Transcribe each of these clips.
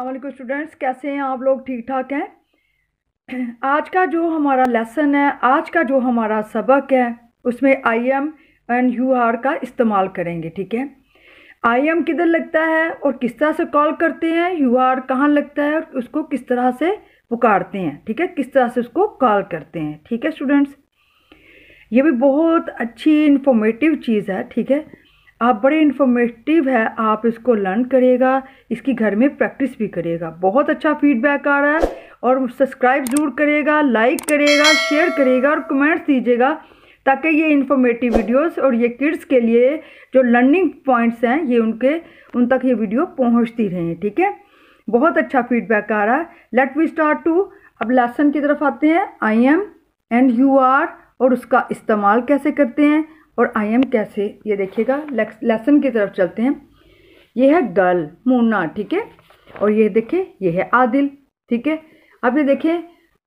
अल्लाम स्टूडेंट्स कैसे हैं आप लोग ठीक ठाक हैं आज का जो हमारा लेसन है आज का जो हमारा सबक है उसमें I am and you are का इस्तेमाल करेंगे ठीक है आई एम किधर लगता है और किस तरह से कॉल करते हैं यू आर कहाँ लगता है और उसको किस तरह से पुकारते हैं ठीक है किस तरह से उसको कॉल करते हैं ठीक है स्टूडेंट्स ये भी बहुत अच्छी इन्फॉर्मेटिव चीज़ है ठीक है आप बड़े इन्फॉर्मेटिव है आप इसको लर्न करेगा इसकी घर में प्रैक्टिस भी करेगा बहुत अच्छा फीडबैक आ रहा है और सब्सक्राइब ज़रूर करेगा लाइक करेगा शेयर करेगा और कमेंट्स दीजिएगा ताकि ये इन्फॉर्मेटिव वीडियोस और ये किड्स के लिए जो लर्निंग पॉइंट्स हैं ये उनके उन तक ये वीडियो पहुंचती रहें ठीक है बहुत अच्छा फीडबैक आ रहा है लेट वी स्टार्ट टू अब लेसन की तरफ आते हैं I am and you are और उसका इस्तेमाल कैसे करते हैं और आई एम कैसे ये देखिएगा लेसन की तरफ चलते हैं ये है गर्ल मुन्ना ठीक है और ये देखिए ये है आदिल ठीक है अब ये देखिए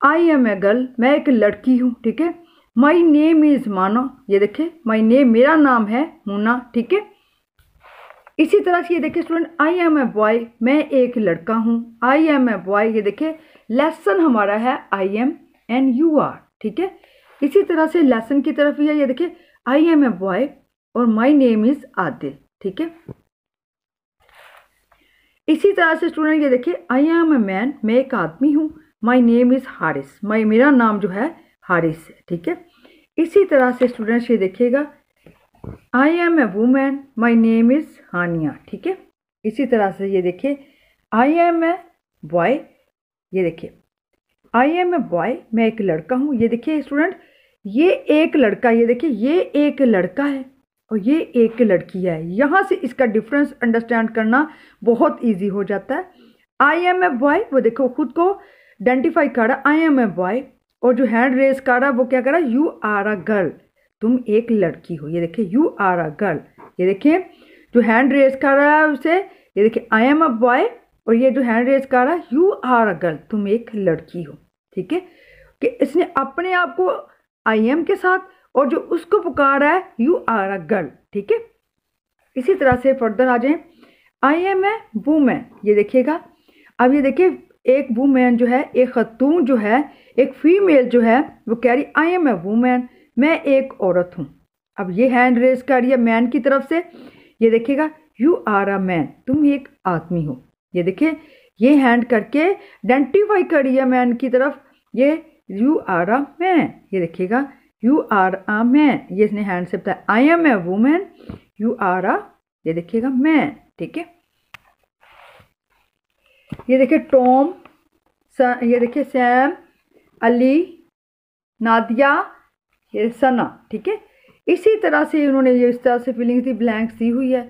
आई एम ए गर्ल मैं एक लड़की हूँ ठीक है माई नेम इज़ मानो ये देखिए माई नेम मेरा नाम है मुन्ना ठीक है इसी तरह से ये देखिए student I am a boy मैं एक लड़का हूँ आई एम ए बॉय ये देखिए लेसन हमारा है I am and you are ठीक है इसी तरह से लेसन की तरफ ही है ये देखिए आई एम ए बॉय और माई नेम इज आदिल ठीक है इसी तरह से स्टूडेंट ये देखिए आई एम ए मैन मैं एक आदमी हूँ my name is Haris my मेरा नाम जो है हारिस है ठीक है इसी तरह से स्टूडेंट्स ये देखिएगा I am a women my name is Hania ठीक है इसी तरह से ये देखिए आई एम ए बॉय ये देखिए आई एम ए बॉय मैं एक लड़का हूँ ये देखिए स्टूडेंट ये एक लड़का ये देखिए ये एक लड़का है और ये एक लड़की है यहाँ से इसका डिफरेंस अंडरस्टैंड करना बहुत ईजी हो जाता है आई एम ए बॉय वो देखो खुद को आइडेंटिफाई कर रहा आई एम ए बॉय और जो हैंड रेस कर रहा वो क्या कर रहा है यू आर अ गर्ल तुम एक लड़की हो ये देखिए यू आर अ गर्ल ये देखिए जो हैंड रेस कर रहा है उसे ये देखिए आई एम अ बॉय और ये जो हैंड रेस कर रहा है यू आर अ गर्ल तुम एक लड़की हो ठीक है कि इसने अपने आप को आई एम के साथ और जो उसको पुकार रहा है यू आर अ गर्ल ठीक है इसी तरह से फर्दर आ जाए आई एम है वूमेन ये देखिएगा अब ये देखिए एक वूमेन जो है एक खतून जो है एक फीमेल जो है वो कह रही आई एम ए वूमेन मैं एक औरत हूँ अब ये हैंड रेस कर रही है मैन की तरफ से ये देखिएगा यू आर अ मैन तुम एक आदमी हो ये देखिए ये हैंड करके आइडेंटिफाई कर रही है मैन की तरफ ये यू आर अ मैन ये देखिएगा यू आर अ मैन ये इसने हैंड से बताया I am a women you are a ये देखिएगा मैन ठीक है ये देखिए टॉम ये देखिए सैम अली नादिया ये सना ठीक है इसी तरह से उन्होंने ये इस तरह से फीलिंग्स दी ब्लैंक्स दी हुई है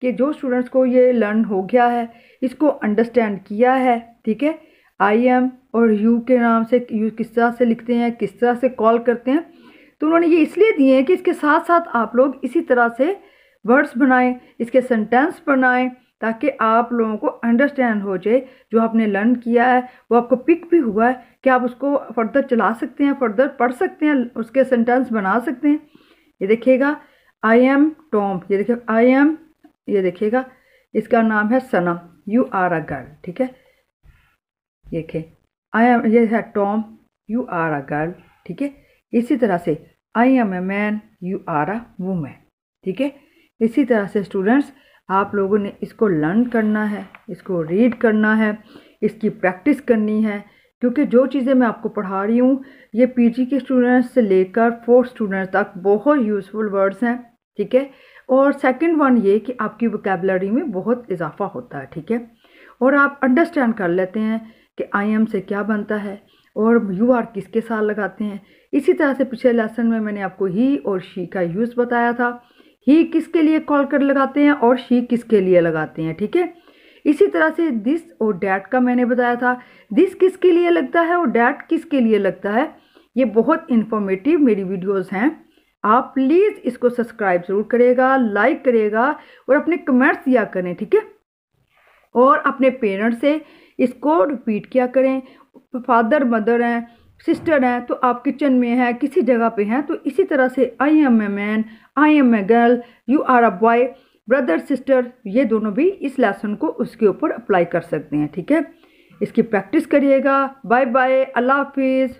कि जो स्टूडेंट्स को ये लर्न हो गया है इसको अंडरस्टैंड किया है ठीक है आई एम और यू के नाम से यू किस तरह से लिखते हैं किस तरह से कॉल करते हैं तो उन्होंने ये इसलिए दिए हैं कि इसके साथ साथ आप लोग इसी तरह से वर्ड्स बनाएं इसके सेंटेंस बनाएं ताकि आप लोगों को अंडरस्टैंड हो जाए जो आपने लर्न किया है वो आपको पिक भी हुआ है कि आप उसको फर्दर चला सकते हैं फर्दर पढ़ सकते हैं उसके सेंटेंस बना सकते हैं ये देखिएगा आई एम टॉम ये देखिए आई एम ये देखिएगा इसका नाम है Sana you are a girl ठीक है ये देखें आई एम ये है Tom you are a girl ठीक है इसी तरह से I am a man you are a women ठीक है इसी तरह से स्टूडेंट्स आप लोगों ने इसको लर्न करना है इसको रीड करना है इसकी प्रैक्टिस करनी है क्योंकि जो चीज़ें मैं आपको पढ़ा रही हूँ ये पीजी के स्टूडेंट्स से लेकर फोर्थ स्टूडेंट्स तक बहुत यूज़फुल वर्ड्स हैं ठीक है और सेकंड वन ये कि आपकी वोकेबलरी में बहुत इजाफा होता है ठीक है और आप अंडरस्टैंड कर लेते हैं कि आई एम से क्या बनता है और यू आर किसके साथ लगाते हैं इसी तरह से पिछले लेसन में मैंने आपको ही और शी का यूज़ बताया था ही किसके लिए कॉल कर लगाते हैं और शी किसके लिए लगाते हैं ठीक है इसी तरह से दिस और डैट का मैंने बताया था दिस किसके लिए लगता है और डैट किसके लिए लगता है ये बहुत इन्फॉर्मेटिव मेरी वीडियोस हैं आप प्लीज़ इसको सब्सक्राइब ज़रूर करेगा लाइक करेगा और अपने कमेंट्स दिया करें ठीक है और अपने पेरेंट्स से इसको रिपीट किया करें फादर मदर हैं सिस्टर हैं तो आप किचन में हैं किसी जगह पे हैं तो इसी तरह से I am a man I am a girl you are a boy brother sister ये दोनों भी इस लेसन को उसके ऊपर अप्लाई कर सकते हैं ठीक है इसकी प्रैक्टिस करिएगा बाय बाय अल्लाह हाफिज़